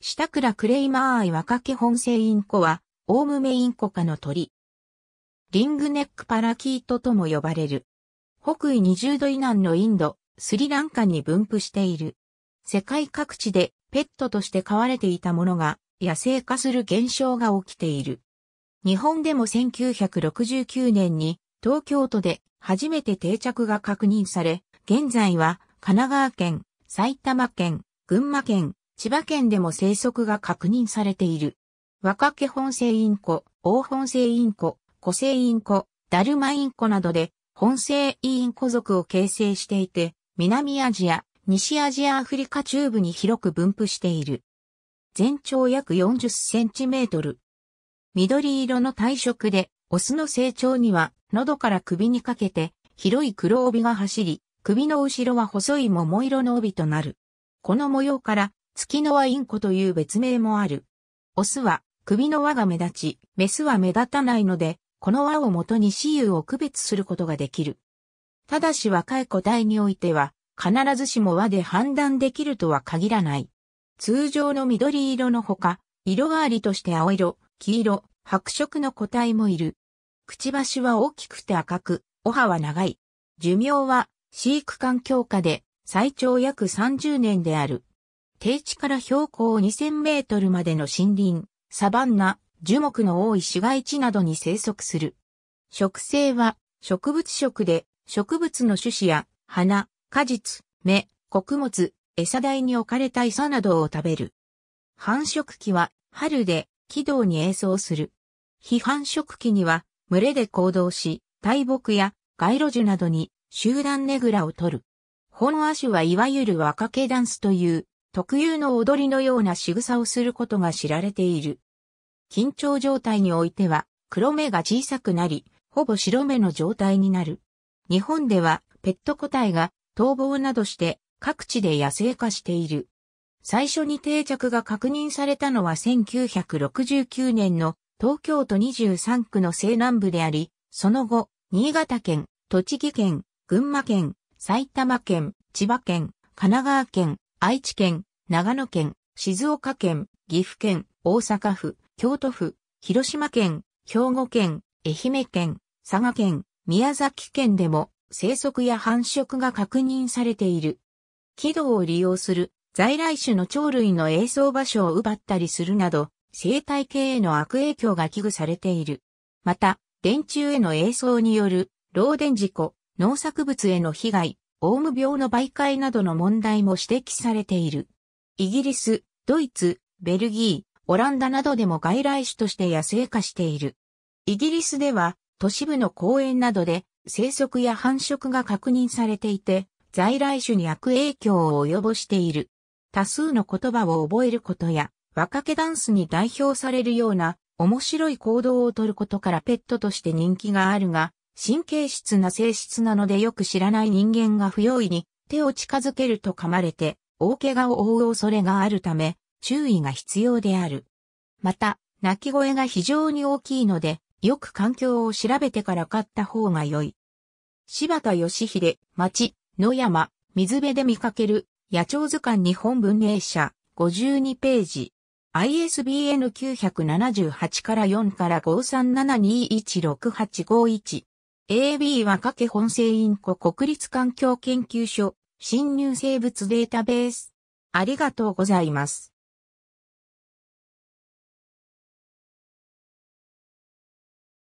下倉クレイマーイ若き本性インコは、オウムメインコ科の鳥。リングネックパラキートとも呼ばれる。北緯20度以南のインド、スリランカに分布している。世界各地でペットとして飼われていたものが野生化する現象が起きている。日本でも1969年に東京都で初めて定着が確認され、現在は神奈川県、埼玉県、群馬県、千葉県でも生息が確認されている。若毛本性インコ、大本性インコ、個性インコ、ダルマインコなどで本性インコ族を形成していて、南アジア、西アジアアフリカ中部に広く分布している。全長約40センチメートル。緑色の体色で、オスの成長には喉から首にかけて広い黒帯が走り、首の後ろは細い桃色の帯となる。この模様から月の輪インコという別名もある。オスは首の輪が目立ち、メスは目立たないので、この輪をもとに雌雄を区別することができる。ただし若い個体においては、必ずしも輪で判断できるとは限らない。通常の緑色のほか、色がありとして青色、黄色、白色の個体もいる。くちばしは大きくて赤く、お歯は長い。寿命は飼育環境下で最長約30年である。低地から標高2000メートルまでの森林、サバンナ、樹木の多い市街地などに生息する。植生は植物食で植物の種子や花、果実、芽、穀物、餌台に置かれた餌などを食べる。繁殖期は春で軌道に営巣する。非繁殖期には群れで行動し、大木や街路樹などに集団ねぐらを取る。本亜種はいわゆる若系ダンスという特有の踊りのような仕草をすることが知られている。緊張状態においては、黒目が小さくなり、ほぼ白目の状態になる。日本では、ペット個体が逃亡などして各地で野生化している。最初に定着が確認されたのは1969年の東京都23区の西南部であり、その後、新潟県、栃木県、群馬県、埼玉県、千葉県、神奈川県、愛知県、長野県、静岡県、岐阜県、大阪府、京都府、広島県、兵庫県、愛媛県、佐賀県、宮崎県でも生息や繁殖が確認されている。軌道を利用する在来種の鳥類の映像場所を奪ったりするなど、生態系への悪影響が危惧されている。また、電柱への映像による漏電事故、農作物への被害、オウム病の媒介などの問題も指摘されている。イギリス、ドイツ、ベルギー、オランダなどでも外来種として野生化している。イギリスでは都市部の公園などで生息や繁殖が確認されていて、在来種に悪影響を及ぼしている。多数の言葉を覚えることや、若気ダンスに代表されるような面白い行動をとることからペットとして人気があるが、神経質な性質なのでよく知らない人間が不用意に手を近づけると噛まれて大怪我を負う恐れがあるため、注意が必要である。また、泣き声が非常に大きいので、よく環境を調べてから買った方が良い。柴田義秀、町、野山、水辺で見かける、野鳥図鑑日本文芸社、52ページ。ISBN 978から4から537216851。AB 若家本生インコ国立環境研究所侵入生物データベース。ありがとうございます。